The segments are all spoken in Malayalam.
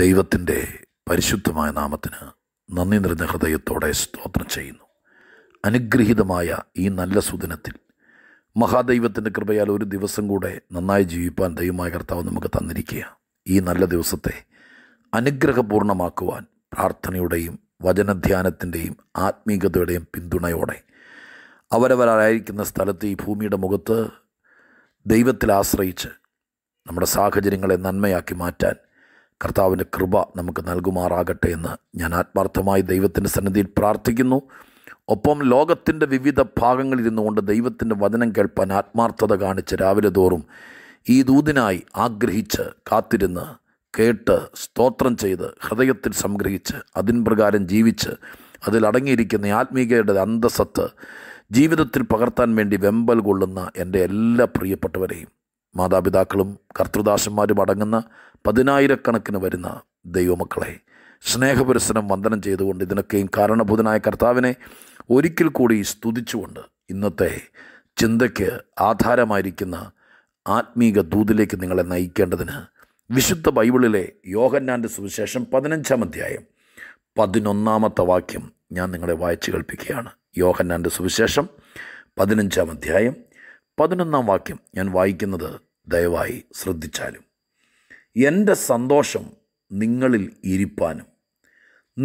ദൈവത്തിൻ്റെ പരിശുദ്ധമായ നാമത്തിന് നന്ദി നിറഞ്ഞ ഹൃദയത്തോടെ സ്തോത്രം ചെയ്യുന്നു അനുഗ്രഹീതമായ ഈ നല്ല സുദിനത്തിൽ മഹാദൈവത്തിൻ്റെ കൃപയാൽ ഒരു ദിവസം കൂടെ നന്നായി ജീവിപ്പാൻ ദൈവമായ കർത്താവ് നമുക്ക് തന്നിരിക്കുക ഈ നല്ല ദിവസത്തെ അനുഗ്രഹപൂർണ്ണമാക്കുവാൻ പ്രാർത്ഥനയുടെയും വചനധ്യാനത്തിൻ്റെയും ആത്മീകതയുടെയും പിന്തുണയോടെ അവരവരായിരിക്കുന്ന സ്ഥലത്ത് ഈ ഭൂമിയുടെ മുഖത്ത് ദൈവത്തിൽ ആശ്രയിച്ച് നമ്മുടെ സാഹചര്യങ്ങളെ നന്മയാക്കി മാറ്റാൻ കർത്താവിൻ്റെ കൃപ നമുക്ക് നൽകുമാറാകട്ടെ എന്ന് ഞാൻ ആത്മാർത്ഥമായി ദൈവത്തിൻ്റെ സന്നിധിയിൽ പ്രാർത്ഥിക്കുന്നു ഒപ്പം ലോകത്തിൻ്റെ വിവിധ ഭാഗങ്ങളിരുന്നു കൊണ്ട് ദൈവത്തിൻ്റെ വചനം കേൾപ്പാൻ ആത്മാർത്ഥത കാണിച്ച് രാവിലെ തോറും ഈ ദൂതിനായി ആഗ്രഹിച്ച് കാത്തിരുന്ന് കേട്ട് സ്തോത്രം ചെയ്ത് ഹൃദയത്തിൽ സംഗ്രഹിച്ച് അതിൻപ്രകാരം പ്രകാരം ജീവിച്ച് അതിലടങ്ങിയിരിക്കുന്ന ആത്മീകയുടെ അന്തസ്സത്ത് ജീവിതത്തിൽ പകർത്താൻ വേണ്ടി വെമ്പൽ കൊള്ളുന്ന എൻ്റെ എല്ലാ പ്രിയപ്പെട്ടവരെയും മാതാപിതാക്കളും കർത്തൃദാസന്മാരും അടങ്ങുന്ന പതിനായിരക്കണക്കിന് വരുന്ന ദൈവമക്കളെ സ്നേഹപുരസരം വന്ദനം ചെയ്തുകൊണ്ട് ഇതിനൊക്കെയും കാരണഭൂതനായ കർത്താവിനെ ഒരിക്കൽ കൂടി സ്തുതിച്ചുകൊണ്ട് ഇന്നത്തെ ചിന്തയ്ക്ക് ആധാരമായിരിക്കുന്ന ആത്മീക ദൂതിലേക്ക് നിങ്ങളെ നയിക്കേണ്ടതിന് വിശുദ്ധ ബൈബിളിലെ യോഹന്നാൻ്റെ സുവിശേഷം പതിനഞ്ചാം അധ്യായം പതിനൊന്നാമത്തെ വാക്യം ഞാൻ നിങ്ങളെ വായിച്ചു കേൾപ്പിക്കുകയാണ് യോഹന്നാൻ്റെ സുവിശേഷം പതിനഞ്ചാം അധ്യായം പതിനൊന്നാം വാക്യം ഞാൻ വായിക്കുന്നത് ദയവായി ശ്രദ്ധിച്ചാലും എൻ്റെ സന്തോഷം നിങ്ങളിൽ ഇരിപ്പാനും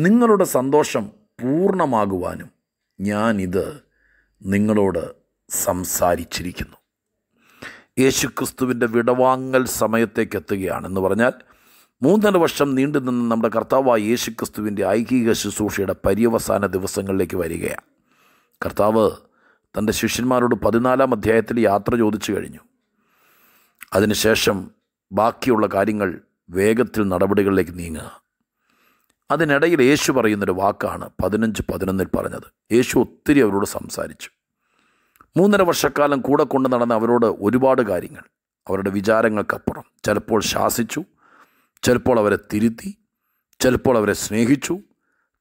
നിങ്ങളുടെ സന്തോഷം പൂർണ്ണമാകുവാനും ഞാനിത് നിങ്ങളോട് സംസാരിച്ചിരിക്കുന്നു യേശുക്രിസ്തുവിൻ്റെ വിടവാങ്ങൽ സമയത്തേക്ക് എത്തുകയാണെന്ന് പറഞ്ഞാൽ മൂന്നര വർഷം നീണ്ടു നിന്ന് നമ്മുടെ കർത്താവായ യേശുക്രിസ്തുവിൻ്റെ ഐഹിക ശുശ്രൂഷയുടെ പര്യവസാന ദിവസങ്ങളിലേക്ക് വരികയാണ് കർത്താവ് തൻ്റെ ശിഷ്യന്മാരോട് പതിനാലാം അധ്യായത്തിൽ യാത്ര ചോദിച്ചു കഴിഞ്ഞു അതിനുശേഷം ബാക്കിയുള്ള കാര്യങ്ങൾ വേഗത്തിൽ നടപടികളിലേക്ക് നീങ്ങുക അതിനിടയിൽ യേശു പറയുന്നൊരു വാക്കാണ് പതിനഞ്ച് പതിനൊന്നിൽ പറഞ്ഞത് യേശു ഒത്തിരി അവരോട് സംസാരിച്ചു മൂന്നര വർഷക്കാലം കൂടെ കൊണ്ട് നടന്ന അവരോട് ഒരുപാട് കാര്യങ്ങൾ അവരുടെ വിചാരങ്ങൾക്കപ്പുറം ചിലപ്പോൾ ശാസിച്ചു ചിലപ്പോൾ അവരെ തിരുത്തി ചിലപ്പോൾ അവരെ സ്നേഹിച്ചു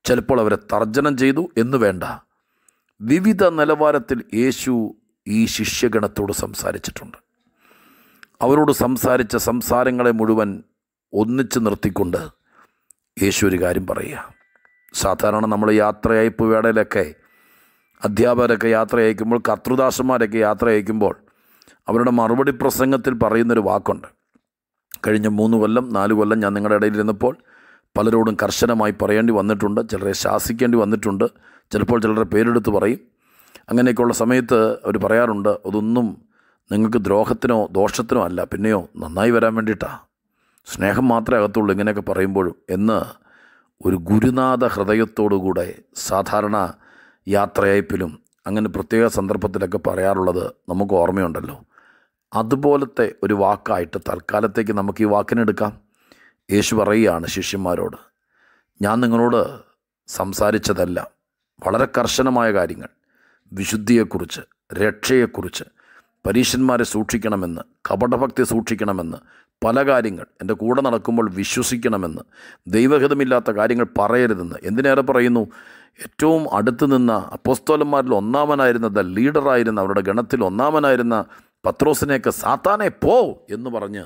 ചിലപ്പോൾ അവരെ തർജ്ജനം ചെയ്തു എന്ന് വേണ്ട വിവിധ നിലവാരത്തിൽ യേശു ഈ ശിഷ്യഗണത്തോട് സംസാരിച്ചിട്ടുണ്ട് അവരോട് സംസാരിച്ച സംസാരങ്ങളെ മുഴുവൻ ഒന്നിച്ച് നിർത്തിക്കൊണ്ട് യേശു ഒരു കാര്യം പറയുക സാധാരണ നമ്മൾ യാത്രയയപ്പ് വേടയിലൊക്കെ അധ്യാപകരൊക്കെ യാത്ര അയക്കുമ്പോൾ കർത്തൃദാസന്മാരൊക്കെ യാത്ര അയക്കുമ്പോൾ അവരുടെ മറുപടി പ്രസംഗത്തിൽ പറയുന്നൊരു വാക്കുണ്ട് കഴിഞ്ഞ മൂന്ന് കൊല്ലം നാല് കൊല്ലം ഞാൻ നിങ്ങളുടെ ഇടയിൽ ഇരുന്നപ്പോൾ പലരോടും കർശനമായി പറയേണ്ടി വന്നിട്ടുണ്ട് ചിലരെ ശാസിക്കേണ്ടി വന്നിട്ടുണ്ട് ചിലപ്പോൾ ചിലരുടെ പേരെടുത്ത് പറയും അങ്ങനെയൊക്കെയുള്ള സമയത്ത് അവർ പറയാറുണ്ട് അതൊന്നും നിങ്ങൾക്ക് ദ്രോഹത്തിനോ ദോഷത്തിനോ അല്ല പിന്നെയോ നന്നായി വരാൻ വേണ്ടിയിട്ടാണ് സ്നേഹം മാത്രമേ അകത്തുള്ളൂ ഇങ്ങനെയൊക്കെ പറയുമ്പോഴും എന്ന് ഒരു ഗുരുനാഥ ഹൃദയത്തോടുകൂടെ സാധാരണ യാത്രയയപ്പിലും അങ്ങനെ പ്രത്യേക സന്ദർഭത്തിലൊക്കെ പറയാറുള്ളത് നമുക്ക് ഓർമ്മയുണ്ടല്ലോ അതുപോലത്തെ ഒരു വാക്കായിട്ട് തൽക്കാലത്തേക്ക് നമുക്ക് ഈ വാക്കിനെടുക്കാം യേശു പറയുകയാണ് ശിഷ്യന്മാരോട് ഞാൻ നിങ്ങളോട് സംസാരിച്ചതല്ല വളരെ കർശനമായ കാര്യങ്ങൾ വിശുദ്ധിയെക്കുറിച്ച് രക്ഷയെക്കുറിച്ച് പരീശന്മാരെ സൂക്ഷിക്കണമെന്ന് കപടഭക്തി സൂക്ഷിക്കണമെന്ന് പല കാര്യങ്ങൾ എൻ്റെ കൂടെ നടക്കുമ്പോൾ വിശ്വസിക്കണമെന്ന് ദൈവഹിതമില്ലാത്ത കാര്യങ്ങൾ പറയരുതെന്ന് എന്തിനേറെ പറയുന്നു ഏറ്റവും അടുത്ത് നിന്ന അപ്പോസ്തോലന്മാരിൽ ഒന്നാമനായിരുന്ന ദ ലീഡറായിരുന്ന അവരുടെ ഗണത്തിൽ ഒന്നാമനായിരുന്ന പത്രോസിനെയൊക്കെ സാത്താനെ പോ എന്ന് പറഞ്ഞ്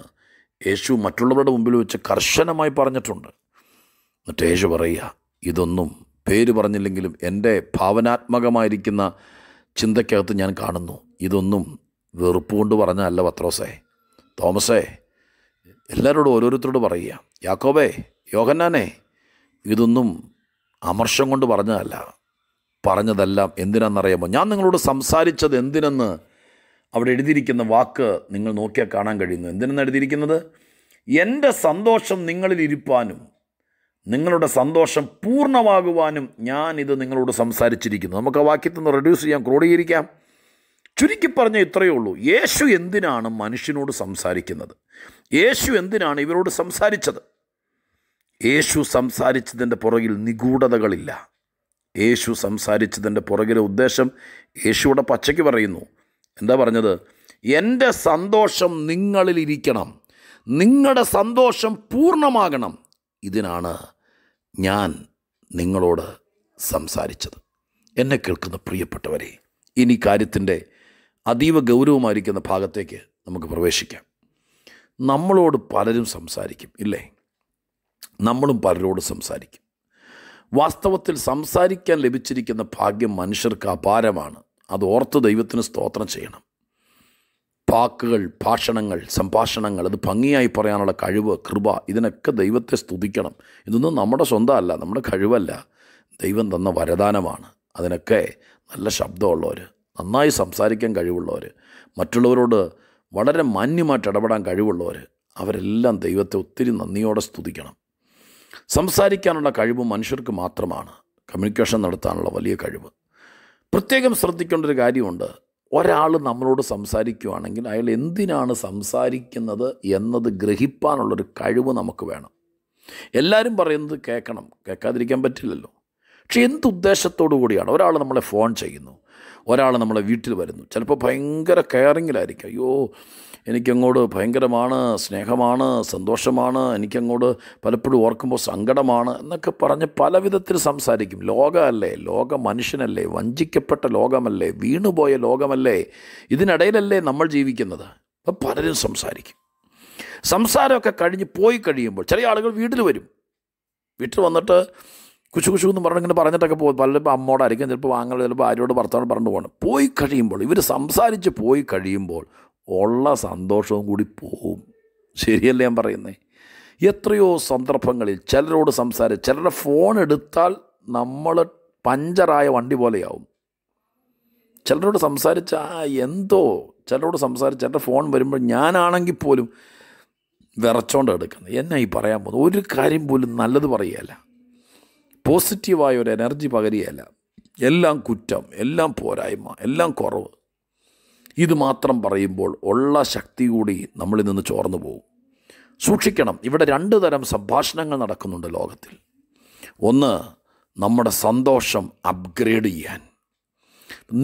യേശു മറ്റുള്ളവരുടെ മുമ്പിൽ വെച്ച് കർശനമായി പറഞ്ഞിട്ടുണ്ട് എന്നിട്ട് യേശു പറയുക ഇതൊന്നും പേര് പറഞ്ഞില്ലെങ്കിലും എൻ്റെ ഭാവനാത്മകമായിരിക്കുന്ന ചിന്തയ്ക്കകത്ത് ഞാൻ കാണുന്നു ഇതൊന്നും വെറുപ്പുകൊണ്ട് പറഞ്ഞല്ല പത്രോസേ തോമസേ എല്ലാവരോടും ഓരോരുത്തരോട് പറയുക യാക്കോബേ യോഹന്നാനെ ഇതൊന്നും അമർഷം കൊണ്ട് പറഞ്ഞതല്ല പറഞ്ഞതെല്ലാം എന്തിനാണെന്നറിയുമ്പോൾ ഞാൻ നിങ്ങളോട് സംസാരിച്ചത് എന്തിനെന്ന് അവിടെ എഴുതിയിരിക്കുന്ന വാക്ക് നിങ്ങൾ നോക്കിയാൽ കാണാൻ കഴിയുന്നു എന്തിനെന്ന് എഴുതിയിരിക്കുന്നത് എൻ്റെ സന്തോഷം നിങ്ങളിൽ ഇരിപ്പാനും നിങ്ങളുടെ സന്തോഷം പൂർണ്ണമാകുവാനും ഞാൻ ഇത് നിങ്ങളോട് സംസാരിച്ചിരിക്കുന്നു നമുക്ക് ആ വാക്യത്തിൽ നിന്ന് റെഡ്യൂസ് ചെയ്യാം ക്രോഡീകരിക്കാം ചുരുക്കി പറഞ്ഞ ഇത്രയേ ഉള്ളൂ യേശു എന്തിനാണ് മനുഷ്യനോട് സംസാരിക്കുന്നത് യേശു എന്തിനാണ് ഇവരോട് സംസാരിച്ചത് യേശു സംസാരിച്ചതിൻ്റെ പുറകിൽ നിഗൂഢതകളില്ല യേശു സംസാരിച്ചതിൻ്റെ പുറകിലെ ഉദ്ദേശം യേശുവിടെ പച്ചയ്ക്ക് പറയുന്നു എന്താ പറഞ്ഞത് എൻ്റെ സന്തോഷം നിങ്ങളിലിരിക്കണം നിങ്ങളുടെ സന്തോഷം പൂർണ്ണമാകണം ഇതിനാണ് ഞാൻ നിങ്ങളോട് സംസാരിച്ചത് എന്നെ കേൾക്കുന്ന പ്രിയപ്പെട്ടവരെ ഇനി കാര്യത്തിൻ്റെ അതീവ ഗൗരവമായിരിക്കുന്ന ഭാഗത്തേക്ക് നമുക്ക് പ്രവേശിക്കാം നമ്മളോട് പലരും സംസാരിക്കും ഇല്ലേ നമ്മളും പലരോട് സംസാരിക്കും വാസ്തവത്തിൽ സംസാരിക്കാൻ ലഭിച്ചിരിക്കുന്ന ഭാഗ്യം മനുഷ്യർക്ക് അപാരമാണ് അത് ഓർത്ത് ദൈവത്തിന് സ്തോത്രം ചെയ്യണം വാക്കുകൾ ഭാഷണങ്ങൾ സംഭാഷണങ്ങൾ അത് ഭംഗിയായി പറയാനുള്ള കഴിവ് കൃപ ഇതിനൊക്കെ ദൈവത്തെ സ്തുതിക്കണം ഇതൊന്നും നമ്മുടെ സ്വന്തമല്ല നമ്മുടെ കഴിവല്ല ദൈവം തന്ന വരദാനമാണ് അതിനൊക്കെ നല്ല ശബ്ദമുള്ളവർ നന്നായി സംസാരിക്കാൻ കഴിവുള്ളവർ മറ്റുള്ളവരോട് വളരെ മാന്യമായിട്ട് ഇടപെടാൻ കഴിവുള്ളവർ അവരെല്ലാം ദൈവത്തെ ഒത്തിരി നന്ദിയോടെ സ്തുതിക്കണം സംസാരിക്കാനുള്ള കഴിവ് മനുഷ്യർക്ക് മാത്രമാണ് കമ്മ്യൂണിക്കേഷൻ നടത്താനുള്ള വലിയ കഴിവ് പ്രത്യേകം ശ്രദ്ധിക്കേണ്ട ഒരു കാര്യമുണ്ട് ഒരാൾ നമ്മളോട് സംസാരിക്കുവാണെങ്കിൽ അയാൾ എന്തിനാണ് സംസാരിക്കുന്നത് എന്നത് ഗ്രഹിപ്പാനുള്ളൊരു കഴിവ് നമുക്ക് വേണം എല്ലാവരും പറയുന്നത് കേൾക്കണം കേൾക്കാതിരിക്കാൻ പറ്റില്ലല്ലോ പക്ഷെ എന്തുദ്ദേശത്തോടു കൂടിയാണ് ഒരാൾ നമ്മളെ ഫോൺ ചെയ്യുന്നു ഒരാൾ നമ്മളെ വീട്ടിൽ വരുന്നു ചിലപ്പോൾ ഭയങ്കര കെയറിങ്ങിലായിരിക്കും അയ്യോ എനിക്കങ്ങോട് ഭയങ്കരമാണ് സ്നേഹമാണ് സന്തോഷമാണ് എനിക്കങ്ങോട് പലപ്പോഴും ഓർക്കുമ്പോൾ സങ്കടമാണ് എന്നൊക്കെ പറഞ്ഞ് പല വിധത്തിൽ സംസാരിക്കും ലോകമല്ലേ ലോക മനുഷ്യനല്ലേ വഞ്ചിക്കപ്പെട്ട ലോകമല്ലേ വീണുപോയ ലോകമല്ലേ ഇതിനിടയിലല്ലേ നമ്മൾ ജീവിക്കുന്നത് അപ്പം പലരും സംസാരിക്കും സംസാരമൊക്കെ കഴിഞ്ഞ് പോയി കഴിയുമ്പോൾ ചില ആളുകൾ വീട്ടിൽ വരും വീട്ടിൽ വന്നിട്ട് കുശു കുശു എന്ന് പറഞ്ഞിങ്ങനെ പറഞ്ഞിട്ടൊക്കെ പോകും പലപ്പോൾ അമ്മോടായിരിക്കും ചിലപ്പോൾ വാങ്ങൾ ചിലപ്പോൾ ആരോട് ഭർത്താവോട് പറഞ്ഞു പോകണം പോയി കഴിയുമ്പോൾ ഇവർ സംസാരിച്ച് പോയി കഴിയുമ്പോൾ ഉള്ള സന്തോഷവും കൂടി പോവും ശരിയല്ലേ ഞാൻ പറയുന്നേ എത്രയോ സന്ദർഭങ്ങളിൽ ചിലരോട് സംസാരിച്ച് ചിലരുടെ ഫോൺ എടുത്താൽ നമ്മൾ പഞ്ചറായ വണ്ടി പോലെയാവും ചിലരോട് സംസാരിച്ച എന്തോ ചിലരോട് സംസാരിച്ച് ചിലരുടെ ഫോൺ വരുമ്പോൾ ഞാനാണെങ്കിൽ പോലും വിറച്ചോണ്ട് എടുക്കുന്നത് എന്നാ ഈ പറയാൻ പോകുന്നത് ഒരു കാര്യം പോലും നല്ലത് പറയുകയല്ല പോസിറ്റീവായ ഒരു എനർജി പകരുകയല്ല എല്ലാം കുറ്റം എല്ലാം പോരായ്മ എല്ലാം കുറവ് ഇത് മാത്രം പറയുമ്പോൾ ഉള്ള ശക്തി കൂടി നമ്മളിൽ നിന്ന് ചോർന്നു പോകും സൂക്ഷിക്കണം ഇവിടെ രണ്ട് തരം സംഭാഷണങ്ങൾ നടക്കുന്നുണ്ട് ലോകത്തിൽ ഒന്ന് നമ്മുടെ സന്തോഷം അപ്ഗ്രേഡ് ചെയ്യാൻ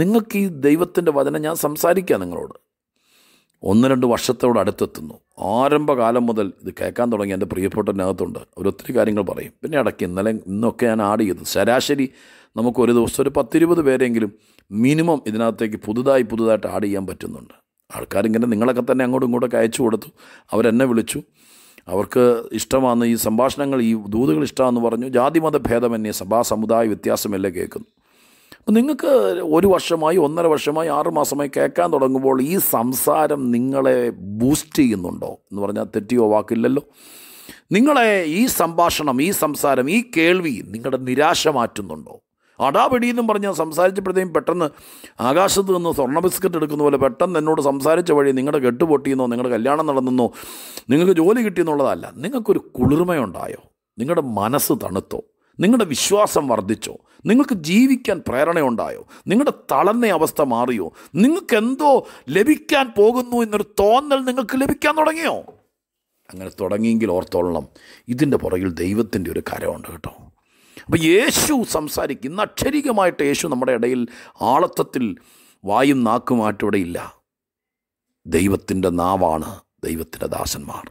നിങ്ങൾക്ക് ഈ ദൈവത്തിൻ്റെ വചനം ഞാൻ സംസാരിക്കാം നിങ്ങളോട് ഒന്ന് രണ്ട് വർഷത്തോട് അടുത്തെത്തുന്നു ആരംഭകാലം മുതൽ ഇത് കേൾക്കാൻ തുടങ്ങി എൻ്റെ പ്രിയപ്പെട്ടതിനകത്തുണ്ട് ഒരൊത്തിരി കാര്യങ്ങൾ പറയും പിന്നെ ഇടയ്ക്ക് ഇന്നലെ ഇന്നൊക്കെ ഞാൻ ആഡ് ചെയ്തു ശരാശരി നമുക്ക് ഒരു ദിവസം ഒരു പത്തിരുപത് പേരെങ്കിലും മിനിമം ഇതിനകത്തേക്ക് പുതുതായി പുതുതായിട്ട് ആഡ് ചെയ്യാൻ പറ്റുന്നുണ്ട് ആൾക്കാരിങ്ങനെ നിങ്ങളൊക്കെ തന്നെ അങ്ങോട്ടും ഇങ്ങോട്ടൊക്കെ അയച്ചു കൊടുത്തു അവരെന്നെ വിളിച്ചു അവർക്ക് ഇഷ്ടമാണ് ഈ സംഭാഷണങ്ങൾ ഈ ദൂതുകൾ ഇഷ്ടമാണെന്ന് പറഞ്ഞു ജാതിമത ഭേദമന്യേ സഭാ സമുദായ വ്യത്യാസമല്ലേ കേൾക്കുന്നു അപ്പോൾ നിങ്ങൾക്ക് ഒരു വർഷമായി ഒന്നര വർഷമായി ആറ് മാസമായി കേൾക്കാൻ തുടങ്ങുമ്പോൾ ഈ സംസാരം നിങ്ങളെ ബൂസ്റ്റ് ചെയ്യുന്നുണ്ടോ എന്ന് പറഞ്ഞാൽ തെറ്റിയോ വാക്കില്ലല്ലോ നിങ്ങളെ ഈ സംഭാഷണം ഈ സംസാരം ഈ കേൾവി നിങ്ങളുടെ നിരാശ മാറ്റുന്നുണ്ടോ അടാപിടി എന്നും പറഞ്ഞ് സംസാരിച്ചപ്പോഴത്തേക്കും പെട്ടെന്ന് ആകാശത്ത് നിന്ന് സ്വർണ്ണ ബിസ്ക്കറ്റ് എടുക്കുന്ന പോലെ പെട്ടെന്ന് എന്നോട് സംസാരിച്ച വഴി നിങ്ങളുടെ കെട്ടുപൊട്ടിയെന്നോ നിങ്ങളുടെ കല്യാണം നടന്നെന്നോ നിങ്ങൾക്ക് ജോലി കിട്ടിയെന്നുള്ളതല്ല നിങ്ങൾക്കൊരു കുളിർമയുണ്ടായോ നിങ്ങളുടെ മനസ്സ് തണുത്തോ നിങ്ങളുടെ വിശ്വാസം വർദ്ധിച്ചോ നിങ്ങൾക്ക് ജീവിക്കാൻ പ്രേരണയുണ്ടായോ നിങ്ങളുടെ തളർന്ന അവസ്ഥ മാറിയോ നിങ്ങൾക്ക് എന്തോ ലഭിക്കാൻ പോകുന്നു എന്നൊരു തോന്നൽ നിങ്ങൾക്ക് ലഭിക്കാൻ തുടങ്ങിയോ അങ്ങനെ തുടങ്ങിയെങ്കിൽ ഓർത്തോളണം ഇതിൻ്റെ പുറകിൽ ദൈവത്തിൻ്റെ ഒരു കരമുണ്ട് കേട്ടോ അപ്പോൾ യേശു സംസാരിക്കും ഇന്ന് അക്ഷരികമായിട്ട് യേശു നമ്മുടെ ഇടയിൽ ആളത്വത്തിൽ വായും നാക്കുമായിട്ടിവിടെ ഇല്ല ദൈവത്തിൻ്റെ നാവാണ് ദൈവത്തിൻ്റെ ദാസന്മാർ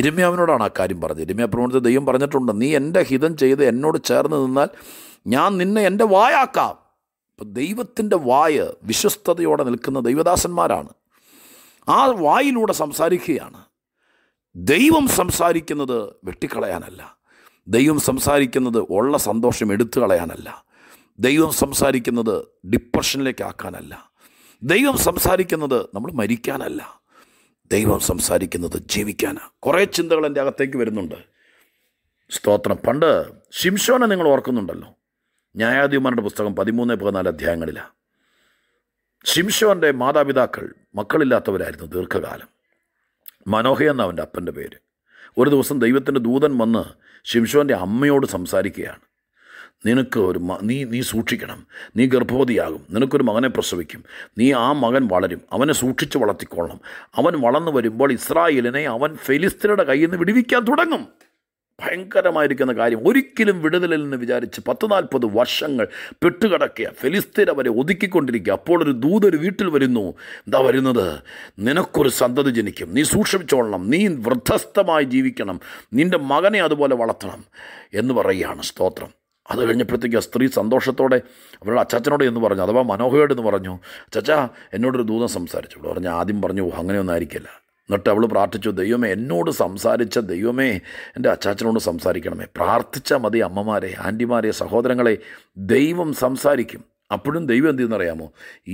ഇരമ്യാവിനോടാണ് ആ കാര്യം പറഞ്ഞത് ഇരമ്യ പ്രവണത്തെ ദൈവം പറഞ്ഞിട്ടുണ്ട് നീ എൻ്റെ ഹിതം ചെയ്ത് എന്നോട് ചേർന്ന് നിന്നാൽ ഞാൻ നിന്നെ എൻ്റെ വായാക്കാം അപ്പം ദൈവത്തിൻ്റെ വായ വിശ്വസ്തയോടെ നിൽക്കുന്ന ദൈവദാസന്മാരാണ് ആ വായിലൂടെ സംസാരിക്കുകയാണ് ദൈവം സംസാരിക്കുന്നത് വെട്ടിക്കളയാനല്ല ദൈവം സംസാരിക്കുന്നത് ഉള്ള സന്തോഷം എടുത്തു കളയാനല്ല ദൈവം സംസാരിക്കുന്നത് ഡിപ്രഷനിലേക്ക് ആക്കാനല്ല ദൈവം സംസാരിക്കുന്നത് നമ്മൾ മരിക്കാനല്ല ദൈവം സംസാരിക്കുന്നത് ജീവിക്കാനാണ് കുറേ ചിന്തകൾ എൻ്റെ അകത്തേക്ക് വരുന്നുണ്ട് സ്തോത്രം പണ്ട് ഷിംഷോനെ നിങ്ങൾ ഓർക്കുന്നുണ്ടല്ലോ ന്യായാധിപന്മാരുടെ പുസ്തകം പതിമൂന്ന് പതിനാല് അധ്യായങ്ങളിലാണ് ശിംഷോൻ്റെ മാതാപിതാക്കൾ മക്കളില്ലാത്തവരായിരുന്നു ദീർഘകാലം മനോഹ എന്ന അവൻ്റെ അപ്പൻ്റെ പേര് ഒരു ദിവസം ദൈവത്തിൻ്റെ ദൂതൻ വന്ന് ശിംഷോൻ്റെ അമ്മയോട് സംസാരിക്കുകയാണ് നിനക്ക് ഒരു നീ നീ സൂക്ഷിക്കണം നീ ഗർഭവതിയാകും നിനക്കൊരു മകനെ പ്രസവിക്കും നീ ആ മകൻ വളരും അവനെ സൂക്ഷിച്ച് വളർത്തിക്കൊള്ളണം അവൻ വളർന്നു വരുമ്പോൾ ഇസ്രായേലിനെ അവൻ ഫെലിസ്തീനയുടെ കയ്യിൽ നിന്ന് വിടുവിക്കാൻ തുടങ്ങും ഭയങ്കരമായിരിക്കുന്ന കാര്യം ഒരിക്കലും വിടുതലിൽ നിന്ന് വിചാരിച്ച് പത്ത് നാൽപ്പത് വർഷങ്ങൾ പെട്ടുകിടക്കുക ഫെലിസ്തീൻ അവരെ ഒതുക്കിക്കൊണ്ടിരിക്കുക അപ്പോൾ ഒരു ദൂതൊരു വീട്ടിൽ വരുന്നു എന്താ വരുന്നത് നിനക്കൊരു സന്തതി ജനിക്കും നീ സൂക്ഷിച്ചോളണം നീ വൃദ്ധസ്ഥമായി ജീവിക്കണം നിൻ്റെ മകനെ അതുപോലെ വളർത്തണം എന്ന് പറയുകയാണ് സ്തോത്രം അത് കഴിഞ്ഞപ്പോഴത്തേക്ക് ആ സ്ത്രീ സന്തോഷത്തോടെ അവരുടെ അച്ചാച്ചനോട് എന്ന് പറഞ്ഞു അഥവാ മനോഹരോട് എന്ന് പറഞ്ഞു ചച്ചാ എന്നോടൊരു ദൂതം സംസാരിച്ചു ഇവിടെ പറഞ്ഞു ആദ്യം പറഞ്ഞു അങ്ങനെയൊന്നും ആയിരിക്കില്ല എന്നിട്ട് അവൾ പ്രാർത്ഥിച്ചു ദൈവമേ എന്നോട് സംസാരിച്ച ദൈവമേ എൻ്റെ അച്ചാച്ചനോട് സംസാരിക്കണമേ പ്രാർത്ഥിച്ച മതി അമ്മമാരെ ആൻറ്റിമാരെ സഹോദരങ്ങളെ ദൈവം സംസാരിക്കും അപ്പോഴും ദൈവം എന്ത് ചെയ്യുന്നറിയാമോ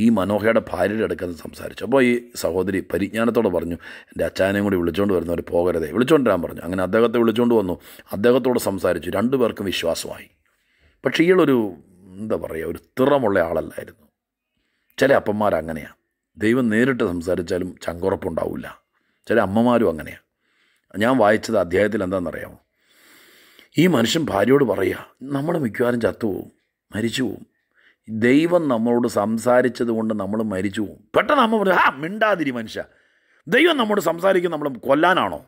ഈ മനോഹയുടെ ഭാര്യയുടെ അടുക്കുന്നത് സംസാരിച്ചു അപ്പോൾ ഈ സഹോദരി പരിജ്ഞാനത്തോടെ പറഞ്ഞു എൻ്റെ അച്ചാനെയും കൂടി വിളിച്ചുകൊണ്ട് വരുന്നവർ പോകരുതേ വിളിച്ചുകൊണ്ടിരാൻ പറഞ്ഞു അങ്ങനെ അദ്ദേഹത്തെ വിളിച്ചുകൊണ്ട് വന്നു അദ്ദേഹത്തോട് സംസാരിച്ചു രണ്ടുപേർക്കും വിശ്വാസമായി പക്ഷേ ഇയാളൊരു എന്താ പറയുക ഒരു തിറമുള്ള ആളല്ലായിരുന്നു ചില അപ്പന്മാർ അങ്ങനെയാണ് ദൈവം നേരിട്ട് സംസാരിച്ചാലും ചങ്കുറപ്പുണ്ടാവില്ല ചില അമ്മമാരും അങ്ങനെയാണ് ഞാൻ വായിച്ചത് അധ്യായത്തിൽ എന്താണെന്നറിയാമോ ഈ മനുഷ്യൻ ഭാര്യയോട് പറയുക നമ്മൾ മിക്കവാറും ചത്തുപോകും മരിച്ചു പോവും ദൈവം നമ്മളോട് സംസാരിച്ചത് കൊണ്ട് നമ്മൾ മരിച്ചു പോവും പെട്ടെന്ന് അമ്മ പറഞ്ഞു ആ മിണ്ടാതിരി മനുഷ്യ ദൈവം നമ്മോട് സംസാരിക്കും നമ്മൾ കൊല്ലാനാണോ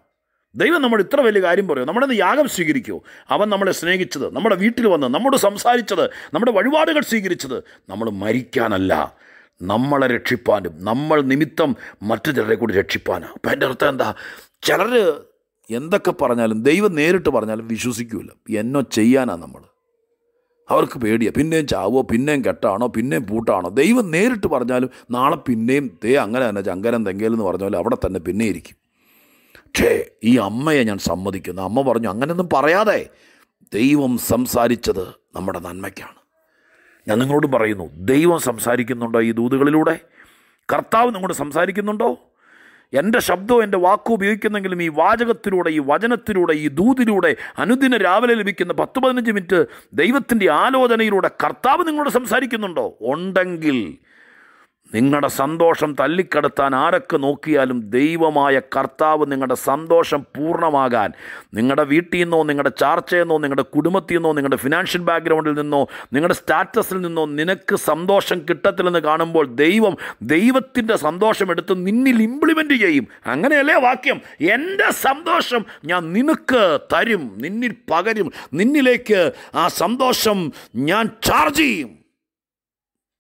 ദൈവം നമ്മൾ ഇത്ര വലിയ കാര്യം പറയുമോ നമ്മളെന്ന് യാഗം സ്വീകരിക്കുമോ അവൻ നമ്മളെ സ്നേഹിച്ചത് നമ്മുടെ വീട്ടിൽ വന്ന് നമ്മോട് സംസാരിച്ചത് നമ്മുടെ വഴിപാടുകൾ സ്വീകരിച്ചത് നമ്മൾ മരിക്കാനല്ല നമ്മളെ രക്ഷിപ്പാനും നമ്മൾ നിമിത്തം മറ്റു ചിലരെ കൂടി രക്ഷിപ്പാനാണ് അപ്പം എൻ്റെ അർത്ഥം എന്താ ചിലർ എന്തൊക്കെ പറഞ്ഞാലും ദൈവം നേരിട്ട് പറഞ്ഞാലും വിശ്വസിക്കൂല എന്നോ ചെയ്യാനാണ് നമ്മൾ അവർക്ക് പേടിയാണ് പിന്നെയും ചാവോ പിന്നെയും കെട്ടാണോ പിന്നെയും പൂട്ടാണോ ദൈവം നേരിട്ട് പറഞ്ഞാലും നാളെ പിന്നെയും തേ അങ്ങനെ തന്നെ ചങ്കരം തെങ്കേലെന്ന് എന്ന് പോലെ അവിടെ തന്നെ പിന്നെ ഇരിക്കും ഛേ ഈ അമ്മയെ ഞാൻ സമ്മതിക്കുന്നു അമ്മ പറഞ്ഞു അങ്ങനെയൊന്നും പറയാതെ ദൈവം സംസാരിച്ചത് നമ്മുടെ നന്മയ്ക്കാണ് ഞാൻ നിങ്ങളോട് പറയുന്നു ദൈവം സംസാരിക്കുന്നുണ്ടോ ഈ ദൂതുകളിലൂടെ കർത്താവ് നിങ്ങളോട് സംസാരിക്കുന്നുണ്ടോ എൻ്റെ ശബ്ദവും എൻ്റെ വാക്കും ഉപയോഗിക്കുന്നെങ്കിലും ഈ വാചകത്തിലൂടെ ഈ വചനത്തിലൂടെ ഈ ദൂതിലൂടെ അനുദിന രാവിലെ ലഭിക്കുന്ന പത്ത് പതിനഞ്ച് മിനിറ്റ് ദൈവത്തിൻ്റെ ആലോചനയിലൂടെ കർത്താവ് നിങ്ങളോട് സംസാരിക്കുന്നുണ്ടോ ഉണ്ടെങ്കിൽ നിങ്ങളുടെ സന്തോഷം തല്ലിക്കടത്താൻ ആരൊക്കെ നോക്കിയാലും ദൈവമായ കർത്താവ് നിങ്ങളുടെ സന്തോഷം പൂർണ്ണമാകാൻ നിങ്ങളുടെ വീട്ടിൽ നിന്നോ നിങ്ങളുടെ ചാർച്ചയിൽ നിന്നോ നിങ്ങളുടെ കുടുംബത്തിൽ നിന്നോ നിങ്ങളുടെ ഫിനാൻഷ്യൽ ബാക്ക്ഗ്രൗണ്ടിൽ നിന്നോ നിങ്ങളുടെ സ്റ്റാറ്റസിൽ നിന്നോ നിനക്ക് സന്തോഷം കിട്ടത്തില്ലെന്ന് കാണുമ്പോൾ ദൈവം ദൈവത്തിൻ്റെ സന്തോഷം എടുത്ത് നിന്നിൽ ഇംപ്ലിമെൻ്റ് ചെയ്യും അങ്ങനെയല്ലേ വാക്യം എൻ്റെ സന്തോഷം ഞാൻ നിനക്ക് തരും നിന്നിൽ പകരും നിന്നിലേക്ക് ആ സന്തോഷം ഞാൻ ചാർജ് ചെയ്യും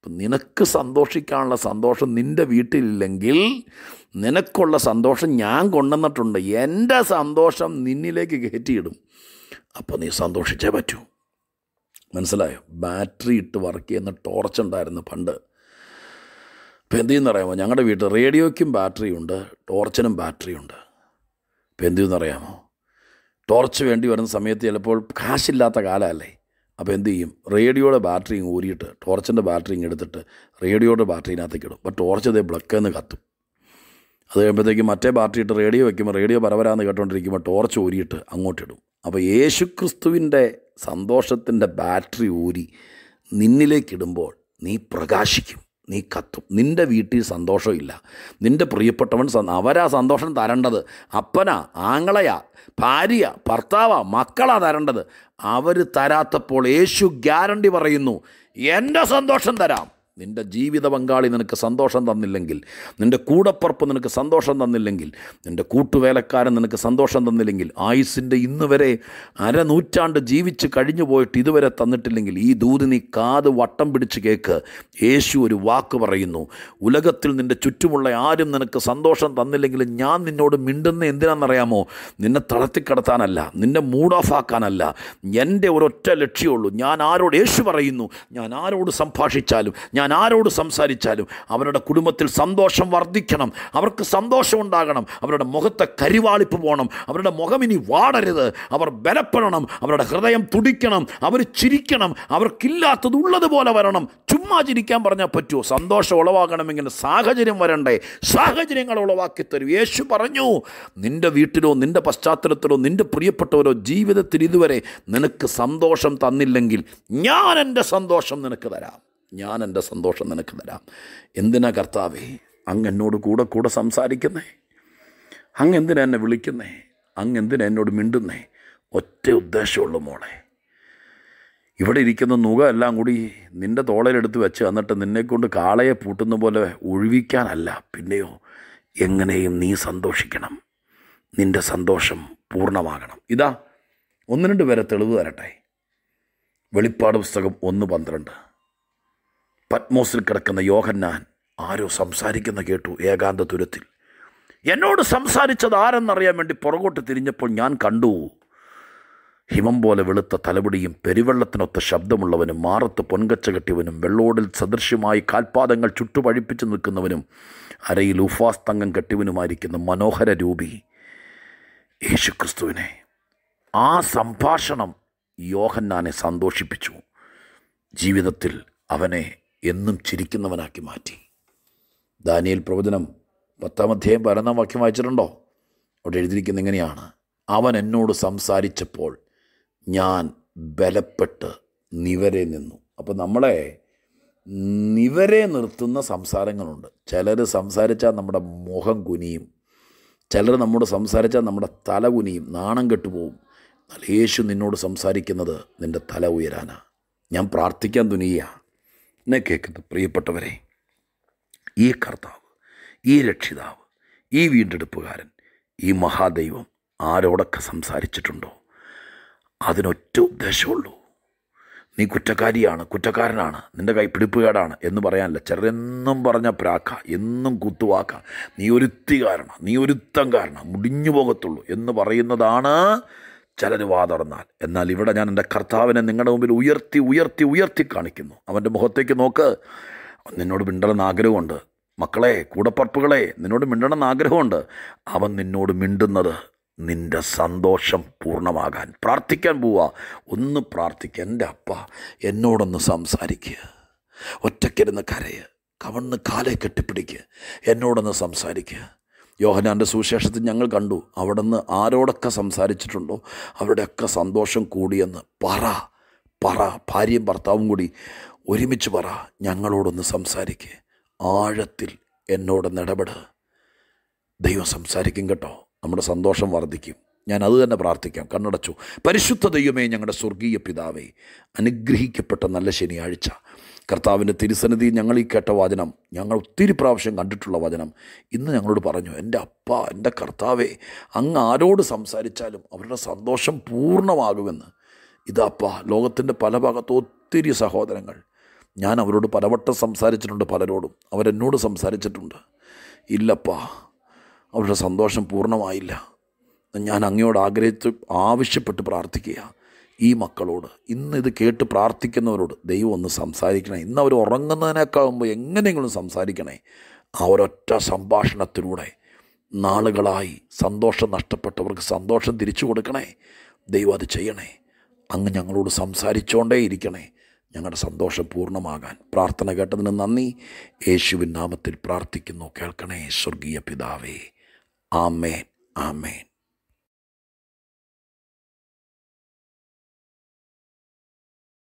അപ്പം നിനക്ക് സന്തോഷിക്കാനുള്ള സന്തോഷം നിൻ്റെ വീട്ടിലില്ലെങ്കിൽ നിനക്കുള്ള സന്തോഷം ഞാൻ കൊണ്ടുവന്നിട്ടുണ്ട് എൻ്റെ സന്തോഷം നിന്നിലേക്ക് കയറ്റിയിടും അപ്പോൾ നീ സന്തോഷിച്ചേ പറ്റൂ മനസ്സിലായോ ബാറ്ററി ഇട്ട് വർക്ക് ചെയ്യുന്ന ടോർച്ച് ഉണ്ടായിരുന്നു പണ്ട് ഇപ്പം എന്ത് അറിയാമോ ഞങ്ങളുടെ വീട്ടിൽ റേഡിയോയ്ക്കും ബാറ്ററി ഉണ്ട് ടോർച്ചിനും ബാറ്ററി ഉണ്ട് ഇപ്പം എന്ത് ചെയ്യുന്നറിയാമോ ടോർച്ച് വേണ്ടി വരുന്ന സമയത്ത് ചിലപ്പോൾ കാശില്ലാത്ത കാലമല്ലേ അപ്പോൾ എന്ത് ചെയ്യും റേഡിയോയുടെ ബാറ്ററി ഊരിയിട്ട് ടോർച്ചിൻ്റെ ബാറ്ററി എടുത്തിട്ട് റേഡിയോയുടെ ബാറ്ററിനകത്തേക്ക് ഇടും അപ്പോൾ ടോർച്ച് അതേ ബ്ലക്കെന്ന് കത്തും അത് കഴിയുമ്പോഴത്തേക്കും മറ്റേ ബാറ്ററി ഇട്ട് റേഡിയോ വയ്ക്കുമ്പോൾ റേഡിയോ പരവരാന്ന് കേട്ടോണ്ടിരിക്കുമ്പോൾ ടോർച്ച് ഊരിയിട്ട് അങ്ങോട്ടിടും അപ്പോൾ ക്രിസ്തുവിൻ്റെ സന്തോഷത്തിൻ്റെ ബാറ്ററി ഊരി നിന്നിലേക്കിടുമ്പോൾ നീ പ്രകാശിക്കും നീ കത്തും നിൻ്റെ വീട്ടിൽ സന്തോഷമില്ല നിൻ്റെ പ്രിയപ്പെട്ടവൻ അവരാ സന്തോഷം തരേണ്ടത് അപ്പനാ ആങ്ങളയാ ഭാര്യ ഭർത്താവാ മക്കളാ തരേണ്ടത് അവർ തരാത്തപ്പോൾ യേശു ഗ്യാരണ്ടി പറയുന്നു എൻ്റെ സന്തോഷം തരാം നിൻ്റെ ജീവിത പങ്കാളി നിനക്ക് സന്തോഷം തന്നില്ലെങ്കിൽ നിൻ്റെ കൂടപ്പുറപ്പ് നിനക്ക് സന്തോഷം തന്നില്ലെങ്കിൽ നിൻ്റെ കൂട്ടുവേലക്കാരൻ നിനക്ക് സന്തോഷം തന്നില്ലെങ്കിൽ ആയുസിൻ്റെ ഇന്ന് വരെ അരനൂറ്റാണ്ട് ജീവിച്ച് കഴിഞ്ഞു പോയിട്ട് ഇതുവരെ തന്നിട്ടില്ലെങ്കിൽ ഈ ദൂത് നീ കാത് വട്ടം പിടിച്ച് കേക്ക് യേശു ഒരു വാക്ക് പറയുന്നു ഉലകത്തിൽ നിൻ്റെ ചുറ്റുമുള്ള ആരും നിനക്ക് സന്തോഷം തന്നില്ലെങ്കിൽ ഞാൻ നിന്നോട് മിണ്ടുന്ന എന്തിനാണെന്നറിയാമോ നിന്നെ തളർത്തിക്കടത്താനല്ല നിന്നെ മൂഡ് ഓഫ് ആക്കാനല്ല എൻ്റെ ഒരൊറ്റ ലക്ഷ്യമുള്ളൂ ഞാൻ ആരോട് യേശു പറയുന്നു ഞാൻ ആരോട് സംഭാഷിച്ചാലും ഞാൻ ഞാൻ ആരോട് സംസാരിച്ചാലും അവരുടെ കുടുംബത്തിൽ സന്തോഷം വർദ്ധിക്കണം അവർക്ക് സന്തോഷം ഉണ്ടാകണം അവരുടെ മുഖത്തെ കരിവാളിപ്പ് പോകണം അവരുടെ മുഖം ഇനി വാടരുത് അവർ ബലപ്പെടണം അവരുടെ ഹൃദയം തുടിക്കണം അവർ ചിരിക്കണം അവർക്കില്ലാത്തത് ഉള്ളതുപോലെ വരണം ചുമ്മാ ചിരിക്കാൻ പറഞ്ഞാൽ പറ്റുമോ സന്തോഷം ഉളവാകണമെങ്കിൽ സാഹചര്യം വരണ്ടേ സാഹചര്യങ്ങൾ ഉളവാക്കി തരും യേശു പറഞ്ഞു നിൻ്റെ വീട്ടിലോ നിൻ്റെ പശ്ചാത്തലത്തിലോ നിൻ്റെ പ്രിയപ്പെട്ടവരോ ജീവിതത്തിൽ ഇതുവരെ നിനക്ക് സന്തോഷം തന്നില്ലെങ്കിൽ ഞാൻ എൻ്റെ സന്തോഷം നിനക്ക് തരാം ഞാൻ എൻ്റെ സന്തോഷം നിനക്ക് തരാം എന്തിനാ കർത്താവേ അങ്ങ് എന്നോട് കൂടെ കൂടെ സംസാരിക്കുന്നേ അങ്ങ് എന്തിനാ എന്നെ വിളിക്കുന്നേ അങ്ങ് എന്തിനാ എന്നോട് മിണ്ടുന്നേ ഒറ്റ ഉദ്ദേശമുള്ളൂ മോളെ ഇവിടെ ഇരിക്കുന്ന നുക എല്ലാം കൂടി നിൻ്റെ തോളയിലെടുത്ത് വെച്ച് എന്നിട്ട് നിന്നെക്കൊണ്ട് കാളയെ പൂട്ടുന്ന പോലെ ഒഴിവിക്കാനല്ല പിന്നെയോ എങ്ങനെയും നീ സന്തോഷിക്കണം നിൻ്റെ സന്തോഷം പൂർണ്ണമാകണം ഇതാ ഒന്ന് രണ്ട് പേരെ തെളിവ് തരട്ടെ വെളിപ്പാട് പുസ്തകം ഒന്ന് പന്ത്രണ്ട് പത്മോസിൽ കിടക്കുന്ന യോഹന്നാൻ ആരോ സംസാരിക്കുന്ന കേട്ടു ഏകാന്ത തുരത്തിൽ എന്നോട് സംസാരിച്ചത് ആരെന്നറിയാൻ വേണ്ടി പുറകോട്ട് തിരിഞ്ഞപ്പോൾ ഞാൻ കണ്ടു ഹിമം പോലെ വെളുത്ത തലമുടിയും പെരുവെള്ളത്തിനൊത്ത ശബ്ദമുള്ളവനും മാറത്ത് പൊൻകച്ച കെട്ടിയവനും വെള്ളോടിൽ സദൃശ്യമായി കാൽപാദങ്ങൾ ചുട്ടുപഴിപ്പിച്ച് നിൽക്കുന്നവനും അരയിൽ ഉഫാസ് തങ്കം കെട്ടിയവനുമായിരിക്കുന്ന മനോഹര രൂപി യേശുക്രിസ്തുവിനെ ആ സംഭാഷണം യോഹന്നാനെ സന്തോഷിപ്പിച്ചു ജീവിതത്തിൽ അവനെ എന്നും ചിരിക്കുന്നവനാക്കി മാറ്റി ദാനിയൽ പ്രവചനം പത്താം അധ്യായം പതിനൊന്നാം വാക്യം വായിച്ചിട്ടുണ്ടോ അവിടെ എഴുതിയിരിക്കുന്ന എങ്ങനെയാണ് അവൻ എന്നോട് സംസാരിച്ചപ്പോൾ ഞാൻ ബലപ്പെട്ട് നിവരെ നിന്നു അപ്പോൾ നമ്മളെ നിവരെ നിർത്തുന്ന സംസാരങ്ങളുണ്ട് ചിലർ സംസാരിച്ചാൽ നമ്മുടെ മുഖം കുനിയും ചിലർ നമ്മോട് സംസാരിച്ചാൽ നമ്മുടെ തല കുനിയും നാണം കെട്ടുപോകും നല്ല യേശു നിന്നോട് സംസാരിക്കുന്നത് നിൻ്റെ തല ഉയരാനാണ് ഞാൻ പ്രാർത്ഥിക്കാൻ തുനിയാണ് എന്നെ കേൾക്കുന്ന പ്രിയപ്പെട്ടവരെ ഈ കർത്താവ് ഈ രക്ഷിതാവ് ഈ വീണ്ടെടുപ്പുകാരൻ ഈ മഹാദൈവം ആരോടൊക്കെ സംസാരിച്ചിട്ടുണ്ടോ അതിനൊറ്റ ഉദ്ദേശമുള്ളൂ നീ കുറ്റക്കാരിയാണ് കുറ്റക്കാരനാണ് നിൻ്റെ കൈ പിടിപ്പുകേടാണ് എന്ന് പറയാനല്ല ചിലരെന്നും പറഞ്ഞ പ്രാക്ക എന്നും കുത്തുവാക്ക നീ ഒരുത്തികാരണ നീ ഒരുത്തം കാരണം മുടിഞ്ഞു പോകത്തുള്ളൂ എന്ന് പറയുന്നതാണ് ചിലർ വാതറന്നാൽ എന്നാൽ ഇവിടെ ഞാൻ എൻ്റെ കർത്താവിനെ നിങ്ങളുടെ മുമ്പിൽ ഉയർത്തി ഉയർത്തി ഉയർത്തി കാണിക്കുന്നു അവൻ്റെ മുഖത്തേക്ക് നോക്ക് നിന്നോട് മിണ്ടണമെന്ന് ആഗ്രഹമുണ്ട് മക്കളെ കൂടപ്പറപ്പുകളെ നിന്നോട് മിണ്ടണമെന്ന് ആഗ്രഹമുണ്ട് അവൻ നിന്നോട് മിണ്ടുന്നത് നിന്റെ സന്തോഷം പൂർണ്ണമാകാൻ പ്രാർത്ഥിക്കാൻ പോവുക ഒന്ന് പ്രാർത്ഥിക്കുക എൻ്റെ അപ്പ എന്നോടൊന്ന് സംസാരിക്കുക ഒറ്റക്കിരുന്ന് കരയുക കവണ്ണ് കാലെ കെട്ടിപ്പിടിക്കുക എന്നോടൊന്ന് സംസാരിക്കുക യോഹനാൻ്റെ സുവിശേഷത്തിൽ ഞങ്ങൾ കണ്ടു അവിടുന്ന് ആരോടൊക്കെ സംസാരിച്ചിട്ടുണ്ടോ അവരുടെയൊക്കെ സന്തോഷം കൂടിയെന്ന് പറ പറ ഭാര്യയും ഭർത്താവും കൂടി ഒരുമിച്ച് പറ ഞങ്ങളോടൊന്ന് സംസാരിക്കേ ആഴത്തിൽ എന്നോട് നിടപെട് ദൈവം സംസാരിക്കും കേട്ടോ നമ്മുടെ സന്തോഷം വർദ്ധിക്കും ഞാൻ അത് തന്നെ പ്രാർത്ഥിക്കാം കണ്ണടച്ചു പരിശുദ്ധ ദൈവമേ ഞങ്ങളുടെ സ്വർഗീയ പിതാവേ അനുഗ്രഹിക്കപ്പെട്ട നല്ല ശനിയാഴ്ച കർത്താവിൻ്റെ തിരുസന്നിധി ഞങ്ങൾ ഈ കേട്ട വചനം ഞങ്ങൾ ഒത്തിരി പ്രാവശ്യം കണ്ടിട്ടുള്ള വചനം ഇന്ന് ഞങ്ങളോട് പറഞ്ഞു എൻ്റെ അപ്പ എൻ്റെ കർത്താവെ അങ്ങ് ആരോട് സംസാരിച്ചാലും അവരുടെ സന്തോഷം പൂർണ്ണമാകുമെന്ന് ഇതപ്പ ലോകത്തിൻ്റെ പല ഭാഗത്ത് ഒത്തിരി സഹോദരങ്ങൾ ഞാൻ അവരോട് പലവട്ടം സംസാരിച്ചിട്ടുണ്ട് പലരോടും അവരെന്നോട് സംസാരിച്ചിട്ടുണ്ട് ഇല്ലപ്പാ അവരുടെ സന്തോഷം പൂർണ്ണമായില്ല ഞാൻ അങ്ങയോട് ആഗ്രഹിച്ച് ആവശ്യപ്പെട്ട് പ്രാർത്ഥിക്കുക ഈ മക്കളോട് ഇന്ന് ഇത് കേട്ട് പ്രാർത്ഥിക്കുന്നവരോട് ദൈവം ഒന്ന് സംസാരിക്കണേ ഇന്ന് അവർ ഉറങ്ങുന്നതിനേക്കാൾ മുമ്പ് എങ്ങനെയെങ്കിലും സംസാരിക്കണേ ആ ഒരൊറ്റ സംഭാഷണത്തിലൂടെ നാളുകളായി സന്തോഷം നഷ്ടപ്പെട്ടവർക്ക് സന്തോഷം തിരിച്ചു കൊടുക്കണേ ദൈവം അത് ചെയ്യണേ അങ്ങ് ഞങ്ങളോട് സംസാരിച്ചുകൊണ്ടേ ഇരിക്കണേ ഞങ്ങളുടെ സന്തോഷം പൂർണ്ണമാകാൻ പ്രാർത്ഥന കേട്ടതിന് നന്ദി യേശുവിൻ നാമത്തിൽ പ്രാർത്ഥിക്കുന്നു കേൾക്കണേ സ്വർഗീയ പിതാവേ ആമേൻ ആമേൻ